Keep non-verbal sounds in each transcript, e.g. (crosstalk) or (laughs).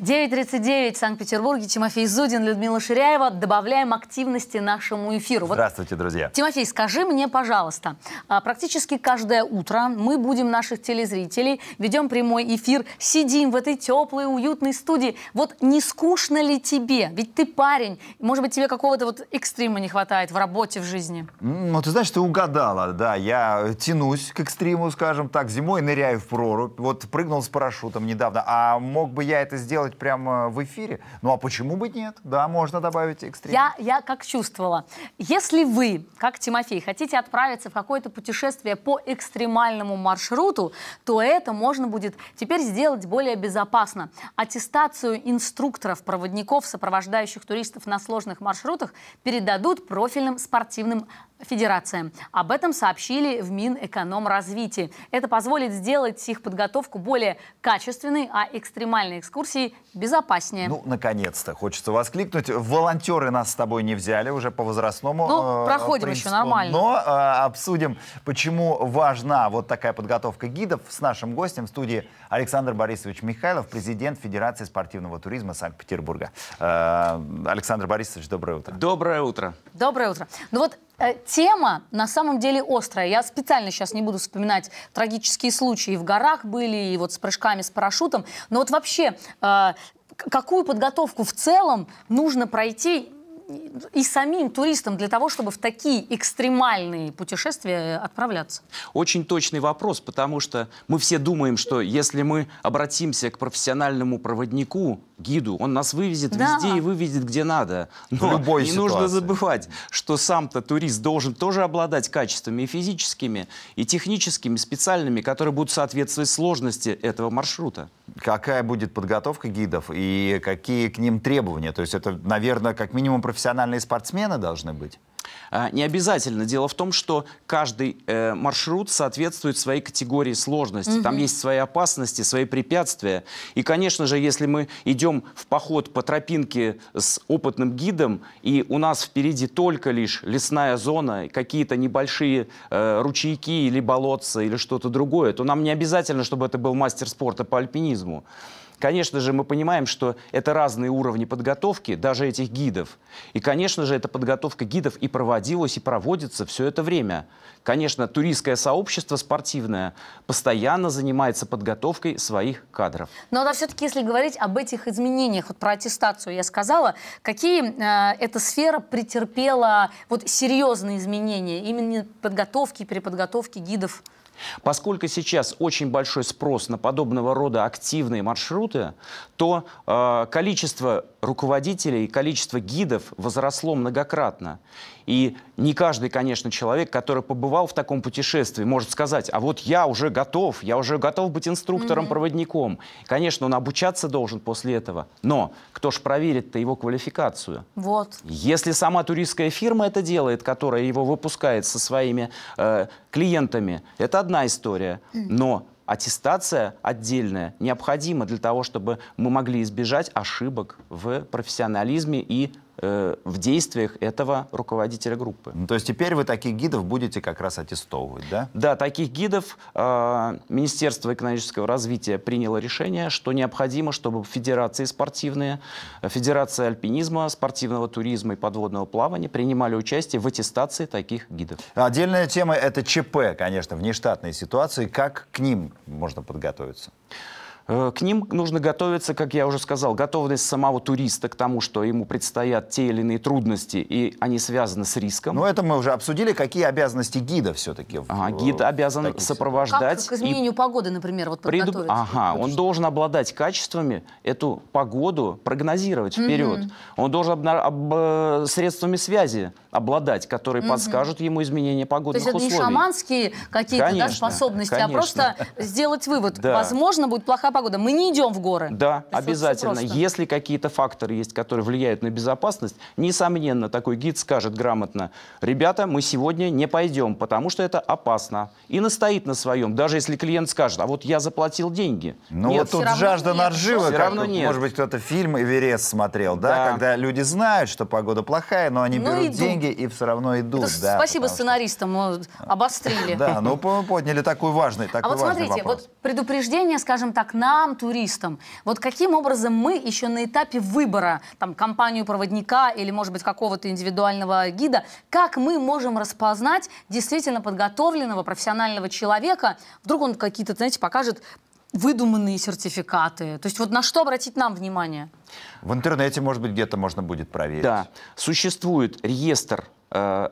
9.39 в Санкт-Петербурге. Тимофей Зудин, Людмила Ширяева. Добавляем активности нашему эфиру. Здравствуйте, вот, друзья. Тимофей, скажи мне, пожалуйста, а, практически каждое утро мы будем наших телезрителей, ведем прямой эфир, сидим в этой теплой, уютной студии. Вот не скучно ли тебе? Ведь ты парень. Может быть, тебе какого-то вот экстрима не хватает в работе, в жизни? Ну, ты знаешь, ты угадала, да. Я тянусь к экстриму, скажем так. Зимой ныряю в прорубь. Вот прыгнул с парашютом недавно. А мог бы я это сделать делать прямо в эфире. Ну а почему бы нет? Да, можно добавить экстрим. Я, я как чувствовала. Если вы, как Тимофей, хотите отправиться в какое-то путешествие по экстремальному маршруту, то это можно будет теперь сделать более безопасно. Аттестацию инструкторов, проводников, сопровождающих туристов на сложных маршрутах передадут профильным спортивным Федерация. Об этом сообщили в Минэкономразвитии. Это позволит сделать их подготовку более качественной, а экстремальные экскурсии безопаснее. Ну, наконец-то, хочется воскликнуть. Волонтеры нас с тобой не взяли уже по возрастному Ну, э, проходим принципу, еще нормально. Но э, обсудим, почему важна вот такая подготовка гидов с нашим гостем в студии Александр Борисович Михайлов, президент Федерации спортивного туризма Санкт-Петербурга. Э, Александр Борисович, доброе утро. Доброе утро. Доброе утро. Ну вот Э, тема на самом деле острая. Я специально сейчас не буду вспоминать трагические случаи. И в горах были, и вот с прыжками с парашютом. Но вот вообще, э, какую подготовку в целом нужно пройти и самим туристам для того, чтобы в такие экстремальные путешествия э, отправляться? Очень точный вопрос, потому что мы все думаем, что если мы обратимся к профессиональному проводнику, гиду. Он нас вывезет да. везде и вывезет где надо. Но Любой не ситуации. нужно забывать, что сам-то турист должен тоже обладать качествами и физическими, и техническими, специальными, которые будут соответствовать сложности этого маршрута. Какая будет подготовка гидов и какие к ним требования? То есть это, наверное, как минимум профессиональные спортсмены должны быть? А не обязательно. Дело в том, что каждый э, маршрут соответствует своей категории сложности. Угу. Там есть свои опасности, свои препятствия. И, конечно же, если мы идем в поход по тропинке с опытным гидом, и у нас впереди только лишь лесная зона, какие-то небольшие э, ручейки или болотца, или что-то другое, то нам не обязательно, чтобы это был мастер спорта по альпинизму. Конечно же, мы понимаем, что это разные уровни подготовки даже этих гидов. И, конечно же, эта подготовка гидов и проводилась, и проводится все это время. Конечно, туристское сообщество спортивное постоянно занимается подготовкой своих кадров. Но да, все-таки, если говорить об этих изменениях, вот про аттестацию я сказала, какие э, эта сфера претерпела вот серьезные изменения именно подготовки, переподготовки гидов? Поскольку сейчас очень большой спрос на подобного рода активные маршруты, то э, количество руководителей, количество гидов возросло многократно. И не каждый, конечно, человек, который побывал в таком путешествии, может сказать, а вот я уже готов, я уже готов быть инструктором-проводником. Mm-hmm. Конечно, он обучаться должен после этого, но кто ж проверит-то его квалификацию? Вот. Если сама туристская фирма это делает, которая его выпускает со своими э, клиентами. Это одна история. Но аттестация отдельная необходима для того, чтобы мы могли избежать ошибок в профессионализме и Э, в действиях этого руководителя группы. Ну, то есть теперь вы таких гидов будете как раз аттестовывать, да? Да, таких гидов э, Министерство экономического развития приняло решение, что необходимо, чтобы федерации спортивные, федерация альпинизма, спортивного туризма и подводного плавания принимали участие в аттестации таких гидов. Отдельная тема — это ЧП, конечно, внештатные ситуации. Как к ним можно подготовиться? Э, к ним нужно готовиться, как я уже сказал, готовность самого туриста к тому, что ему предстоят те или иные трудности, и они связаны с риском. Но это мы уже обсудили, какие обязанности гида все-таки. А, э, гид обязан сопровождать. Как, как к изменению и... погоды, например, вот пред... Ага, он должен обладать качествами эту погоду прогнозировать вперед. Mm-hmm. Он должен об... Об... Э, средствами связи обладать, которые mm-hmm. подскажут ему изменение погодных условий. То есть условий. не шаманские какие-то да, способности, а конечно. а просто сделать вывод. Возможно, будет плохая погода погода, мы не идем в горы. Да, То обязательно. Если какие-то факторы есть, которые влияют на безопасность, несомненно, такой гид скажет грамотно, ребята, мы сегодня не пойдем, потому что это опасно. И настоит на своем, даже если клиент скажет, а вот я заплатил деньги. Ну вот тут жажда нет. наживы, все равно нет. может быть, кто-то фильм «Эверест» смотрел, да. да, когда люди знают, что погода плохая, но они ну, берут идут. деньги и все равно идут. да, спасибо сценаристам, что... обострили. Да, ну подняли а такой важный, такой А вот смотрите, вот предупреждение, скажем так, нам, туристам, вот каким образом мы еще на этапе выбора, там, компанию-проводника или, может быть, какого-то индивидуального гида, как мы можем распознать действительно подготовленного профессионального человека, вдруг он какие-то, знаете, покажет выдуманные сертификаты? То есть вот на что обратить нам внимание? В интернете, может быть, где-то можно будет проверить. Да. Существует реестр э,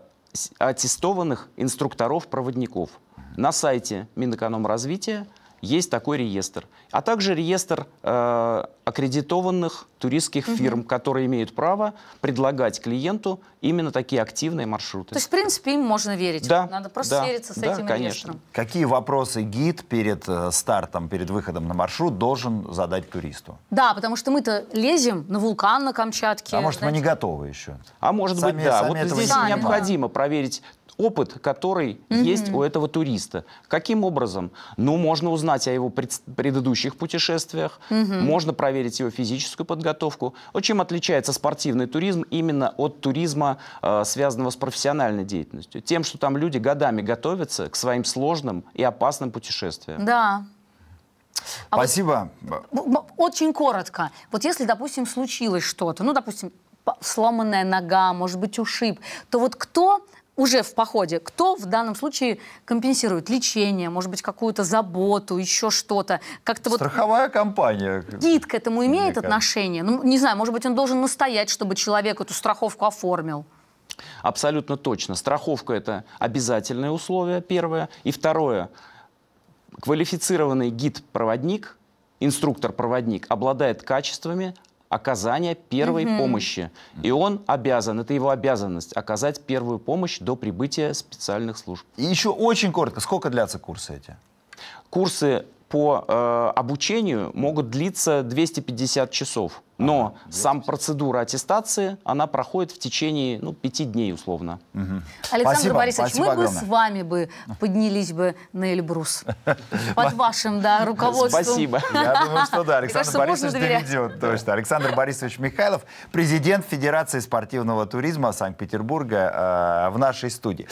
аттестованных инструкторов-проводников. На сайте Минэкономразвития есть такой реестр. А также реестр э, аккредитованных туристских угу. фирм, которые имеют право предлагать клиенту именно такие активные маршруты. То есть, в принципе, им можно верить. Да. Надо просто да. свериться с да, этим конечно. реестром. Какие вопросы гид перед э, стартом, перед выходом на маршрут должен задать туристу? Да, потому что мы-то лезем на вулкан на Камчатке. А может, знаете? мы не готовы еще? А может сами, быть, да. Сами вот здесь необходимо не проверить опыт, который угу. есть у этого туриста. Каким образом? Ну, можно узнать о его пред, предыдущих путешествиях, угу. можно проверить его физическую подготовку. Вот чем отличается спортивный туризм именно от туризма, э, связанного с профессиональной деятельностью? Тем, что там люди годами готовятся к своим сложным и опасным путешествиям. Да, а Спасибо. Вот, очень коротко. Вот если, допустим, случилось что-то, ну, допустим, сломанная нога, может быть, ушиб, то вот кто уже в походе, кто в данном случае компенсирует лечение, может быть, какую-то заботу, еще что-то? Как-то вот Страховая компания. Гид к этому имеет Мне отношение? Ну, не знаю, может быть, он должен настоять, чтобы человек эту страховку оформил? Абсолютно точно. Страховка – это обязательное условие, первое. И второе – квалифицированный гид-проводник, инструктор-проводник обладает качествами, оказания первой угу. помощи. И он обязан, это его обязанность, оказать первую помощь до прибытия специальных служб. И еще очень коротко, сколько длятся курсы эти? Курсы по э, обучению могут длиться 250 часов. Но ага, сам процедура аттестации, она проходит в течение ну, пяти дней условно. Угу. Александр спасибо, Борисович, спасибо мы огромное. бы с вами бы поднялись бы на Эльбрус. (laughs) Под вашим да, руководством. Спасибо. Я думаю, что да, Александр Борисович доведет. Точно. Александр Борисович Михайлов, президент Федерации спортивного туризма Санкт-Петербурга э, в нашей студии.